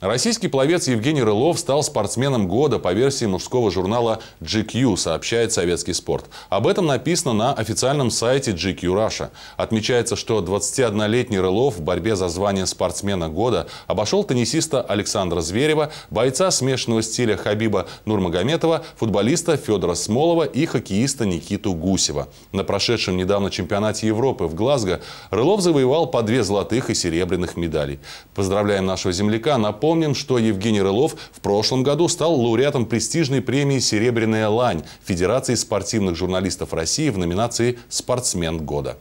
Российский пловец Евгений Рылов стал спортсменом года по версии мужского журнала GQ, сообщает «Советский спорт». Об этом написано на официальном сайте GQ Russia. Отмечается, что 21-летний Рылов в борьбе за звание спортсмена года обошел теннисиста Александра Зверева, бойца смешанного стиля Хабиба Нурмагометова, футболиста Федора Смолова и хоккеиста Никиту Гусева. На прошедшем недавно чемпионате Европы в Глазго Рылов завоевал по две золотых и серебряных медалей. Поздравляем нашего земляка. Напомню, Напомним, что Евгений Рылов в прошлом году стал лауреатом престижной премии «Серебряная лань» Федерации спортивных журналистов России в номинации «Спортсмен года».